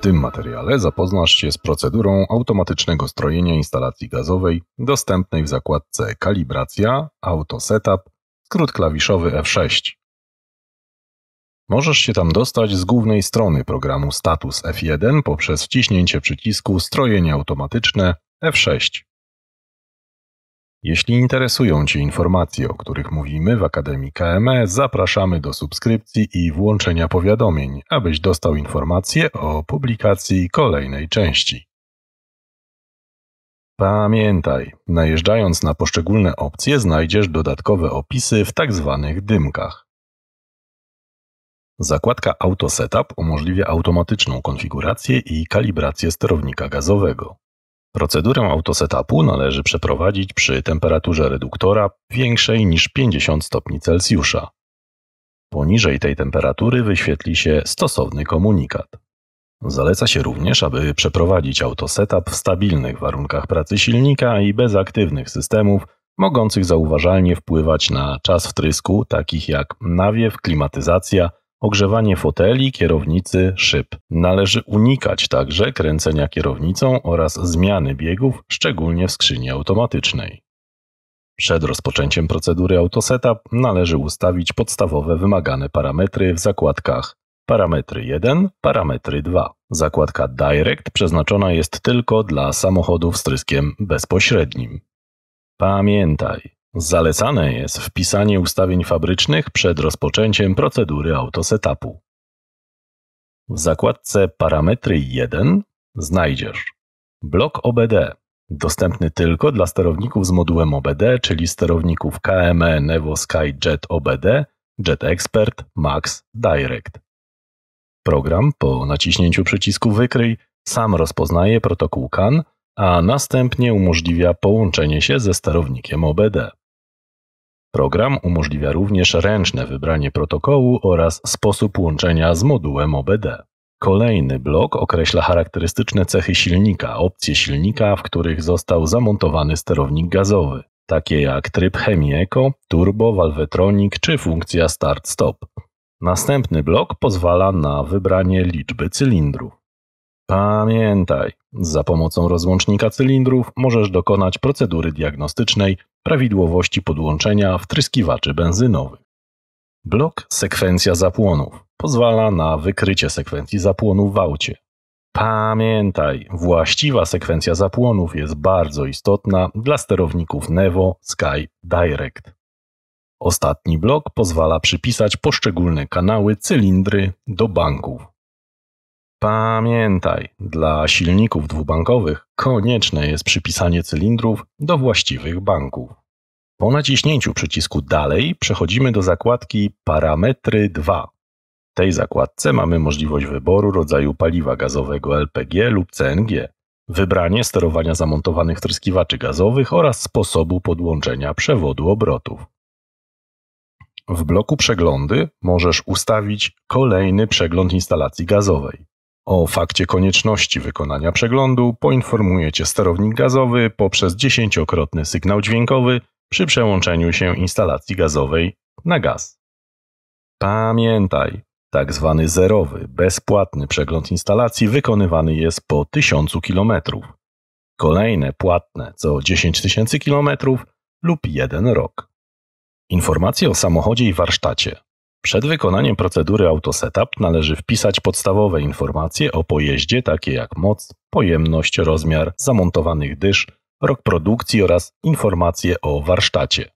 W tym materiale zapoznasz się z procedurą automatycznego strojenia instalacji gazowej dostępnej w zakładce Kalibracja Auto Setup, skrót klawiszowy F6. Możesz się tam dostać z głównej strony programu Status F1 poprzez wciśnięcie przycisku Strojenie automatyczne F6. Jeśli interesują Cię informacje, o których mówimy w Akademii KME, zapraszamy do subskrypcji i włączenia powiadomień, abyś dostał informacje o publikacji kolejnej części. Pamiętaj, najeżdżając na poszczególne opcje znajdziesz dodatkowe opisy w tzw. Tak dymkach. Zakładka Auto Setup umożliwia automatyczną konfigurację i kalibrację sterownika gazowego. Procedurę autosetupu należy przeprowadzić przy temperaturze reduktora większej niż 50 stopni Celsjusza. Poniżej tej temperatury wyświetli się stosowny komunikat. Zaleca się również, aby przeprowadzić autosetup w stabilnych warunkach pracy silnika i bez aktywnych systemów mogących zauważalnie wpływać na czas wtrysku, takich jak nawiew, klimatyzacja ogrzewanie foteli, kierownicy, szyb. Należy unikać także kręcenia kierownicą oraz zmiany biegów, szczególnie w skrzyni automatycznej. Przed rozpoczęciem procedury autosetup należy ustawić podstawowe wymagane parametry w zakładkach parametry 1, parametry 2. Zakładka Direct przeznaczona jest tylko dla samochodów z tryskiem bezpośrednim. Pamiętaj, Zalecane jest wpisanie ustawień fabrycznych przed rozpoczęciem procedury autosetupu. W zakładce Parametry 1 znajdziesz blok OBD, dostępny tylko dla sterowników z modułem OBD, czyli sterowników KME Nevo Sky Jet OBD, Jet Expert, Max, Direct. Program po naciśnięciu przycisku Wykryj sam rozpoznaje protokół CAN, a następnie umożliwia połączenie się ze sterownikiem OBD. Program umożliwia również ręczne wybranie protokołu oraz sposób łączenia z modułem OBD. Kolejny blok określa charakterystyczne cechy silnika, opcje silnika, w których został zamontowany sterownik gazowy, takie jak tryb chemii eco turbo, walwetronik czy funkcja start-stop. Następny blok pozwala na wybranie liczby cylindrów. Pamiętaj, za pomocą rozłącznika cylindrów możesz dokonać procedury diagnostycznej prawidłowości podłączenia wtryskiwaczy benzynowych. Blok sekwencja zapłonów pozwala na wykrycie sekwencji zapłonu w aucie. Pamiętaj, właściwa sekwencja zapłonów jest bardzo istotna dla sterowników Nevo Sky Direct. Ostatni blok pozwala przypisać poszczególne kanały cylindry do banków. Pamiętaj, dla silników dwubankowych konieczne jest przypisanie cylindrów do właściwych banków. Po naciśnięciu przycisku Dalej przechodzimy do zakładki Parametry 2. W tej zakładce mamy możliwość wyboru rodzaju paliwa gazowego LPG lub CNG, wybranie sterowania zamontowanych tryskiwaczy gazowych oraz sposobu podłączenia przewodu obrotów. W bloku przeglądy możesz ustawić kolejny przegląd instalacji gazowej. O fakcie konieczności wykonania przeglądu poinformuje Cię sterownik gazowy poprzez dziesięciokrotny sygnał dźwiękowy przy przełączeniu się instalacji gazowej na gaz. Pamiętaj, tak zwany zerowy, bezpłatny przegląd instalacji wykonywany jest po 1000 km. Kolejne płatne co 10 000 km lub jeden rok. Informacje o samochodzie i warsztacie przed wykonaniem procedury AutoSetup należy wpisać podstawowe informacje o pojeździe, takie jak moc, pojemność, rozmiar zamontowanych dysz, rok produkcji oraz informacje o warsztacie.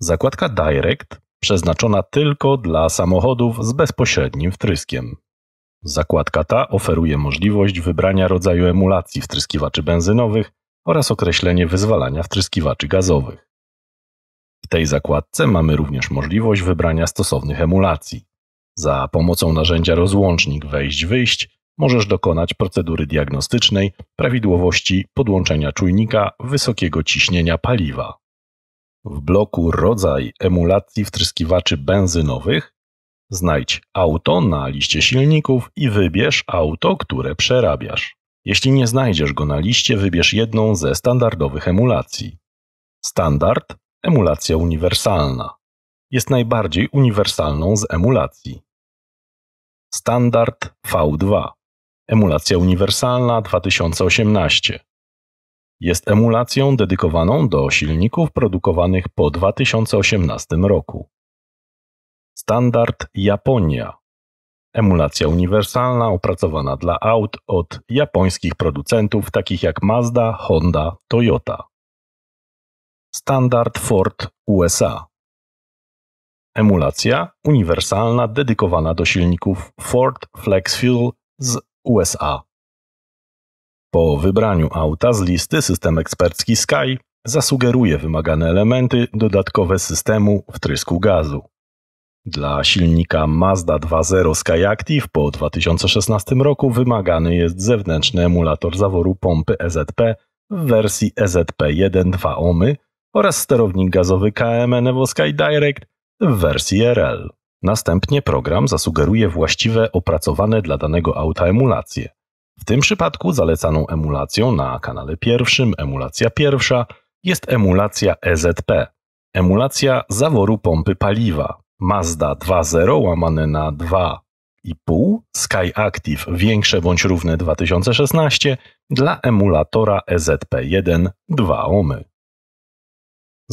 Zakładka Direct przeznaczona tylko dla samochodów z bezpośrednim wtryskiem. Zakładka ta oferuje możliwość wybrania rodzaju emulacji wtryskiwaczy benzynowych oraz określenie wyzwalania wtryskiwaczy gazowych tej zakładce mamy również możliwość wybrania stosownych emulacji. Za pomocą narzędzia rozłącznik wejść-wyjść możesz dokonać procedury diagnostycznej prawidłowości podłączenia czujnika wysokiego ciśnienia paliwa. W bloku rodzaj emulacji wtryskiwaczy benzynowych znajdź auto na liście silników i wybierz auto, które przerabiasz. Jeśli nie znajdziesz go na liście, wybierz jedną ze standardowych emulacji. Standard Emulacja uniwersalna jest najbardziej uniwersalną z emulacji. Standard V2 Emulacja uniwersalna 2018 jest emulacją dedykowaną do silników produkowanych po 2018 roku. Standard Japonia Emulacja uniwersalna opracowana dla aut od japońskich producentów takich jak Mazda, Honda, Toyota. Standard Ford USA. Emulacja uniwersalna dedykowana do silników Ford Flex Fuel z USA. Po wybraniu auta z listy system ekspercki Sky zasugeruje wymagane elementy dodatkowe systemu wtrysku gazu. Dla silnika Mazda 2.0 Skyactiv po 2016 roku wymagany jest zewnętrzny emulator zaworu pompy EZP w wersji EZP 1.2 ohmy oraz sterownik gazowy KMN Evo Direct w wersji RL. Następnie program zasugeruje właściwe opracowane dla danego auta emulacje. W tym przypadku zalecaną emulacją na kanale pierwszym, emulacja pierwsza, jest emulacja EZP. Emulacja zaworu pompy paliwa. Mazda 2.0 łamane na 2,5 Skyactiv większe bądź równe 2016 dla emulatora EZP1 2 omy.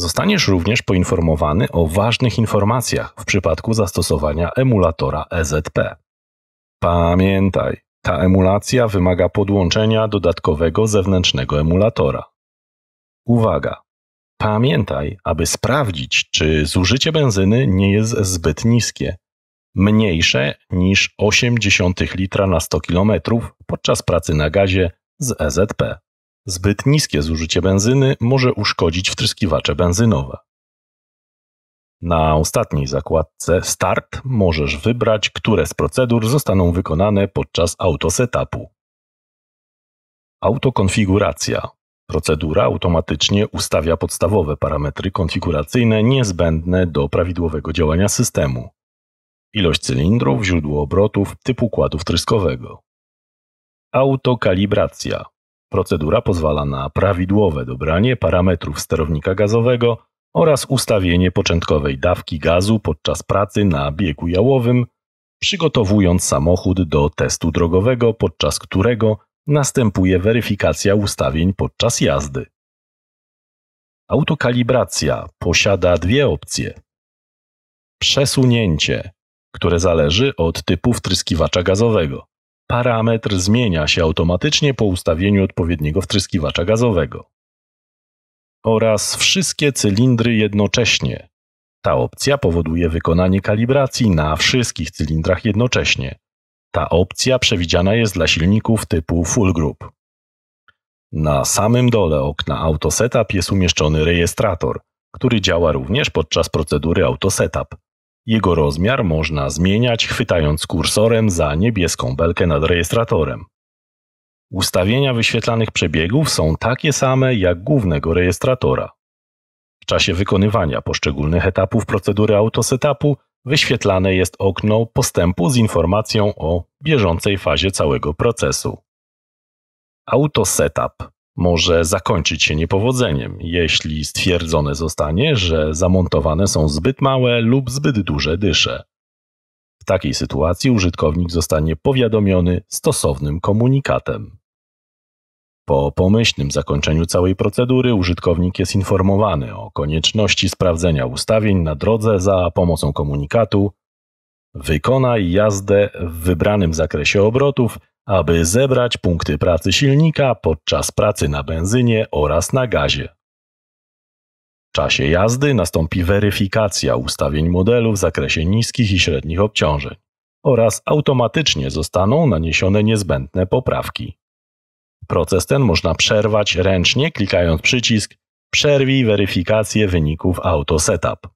Zostaniesz również poinformowany o ważnych informacjach w przypadku zastosowania emulatora EZP. Pamiętaj, ta emulacja wymaga podłączenia dodatkowego zewnętrznego emulatora. Uwaga! Pamiętaj, aby sprawdzić, czy zużycie benzyny nie jest zbyt niskie, mniejsze niż 0,8 litra na 100 km podczas pracy na gazie z EZP. Zbyt niskie zużycie benzyny może uszkodzić wtryskiwacze benzynowe. Na ostatniej zakładce Start możesz wybrać, które z procedur zostaną wykonane podczas autosetupu. Autokonfiguracja. Procedura automatycznie ustawia podstawowe parametry konfiguracyjne niezbędne do prawidłowego działania systemu. Ilość cylindrów, źródło obrotów, typ układu wtryskowego. Autokalibracja. Procedura pozwala na prawidłowe dobranie parametrów sterownika gazowego oraz ustawienie początkowej dawki gazu podczas pracy na biegu jałowym, przygotowując samochód do testu drogowego, podczas którego następuje weryfikacja ustawień podczas jazdy. Autokalibracja posiada dwie opcje. Przesunięcie, które zależy od typu wtryskiwacza gazowego parametr zmienia się automatycznie po ustawieniu odpowiedniego wtryskiwacza gazowego. Oraz wszystkie cylindry jednocześnie. Ta opcja powoduje wykonanie kalibracji na wszystkich cylindrach jednocześnie. Ta opcja przewidziana jest dla silników typu Full Group. Na samym dole okna Auto Setup jest umieszczony rejestrator, który działa również podczas procedury Auto Setup. Jego rozmiar można zmieniać chwytając kursorem za niebieską belkę nad rejestratorem. Ustawienia wyświetlanych przebiegów są takie same jak głównego rejestratora. W czasie wykonywania poszczególnych etapów procedury Autosetupu wyświetlane jest okno postępu z informacją o bieżącej fazie całego procesu. Autosetup może zakończyć się niepowodzeniem, jeśli stwierdzone zostanie, że zamontowane są zbyt małe lub zbyt duże dysze. W takiej sytuacji użytkownik zostanie powiadomiony stosownym komunikatem. Po pomyślnym zakończeniu całej procedury użytkownik jest informowany o konieczności sprawdzenia ustawień na drodze za pomocą komunikatu Wykonaj jazdę w wybranym zakresie obrotów aby zebrać punkty pracy silnika podczas pracy na benzynie oraz na gazie. W czasie jazdy nastąpi weryfikacja ustawień modelu w zakresie niskich i średnich obciążeń oraz automatycznie zostaną naniesione niezbędne poprawki. Proces ten można przerwać ręcznie klikając przycisk Przerwij weryfikację wyników Auto Setup.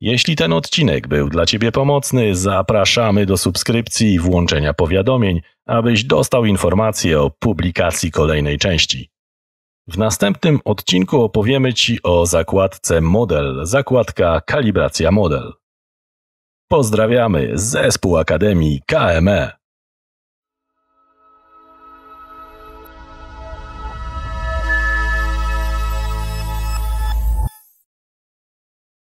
Jeśli ten odcinek był dla Ciebie pomocny, zapraszamy do subskrypcji i włączenia powiadomień, abyś dostał informacje o publikacji kolejnej części. W następnym odcinku opowiemy Ci o zakładce Model, zakładka Kalibracja Model. Pozdrawiamy zespół Akademii KME.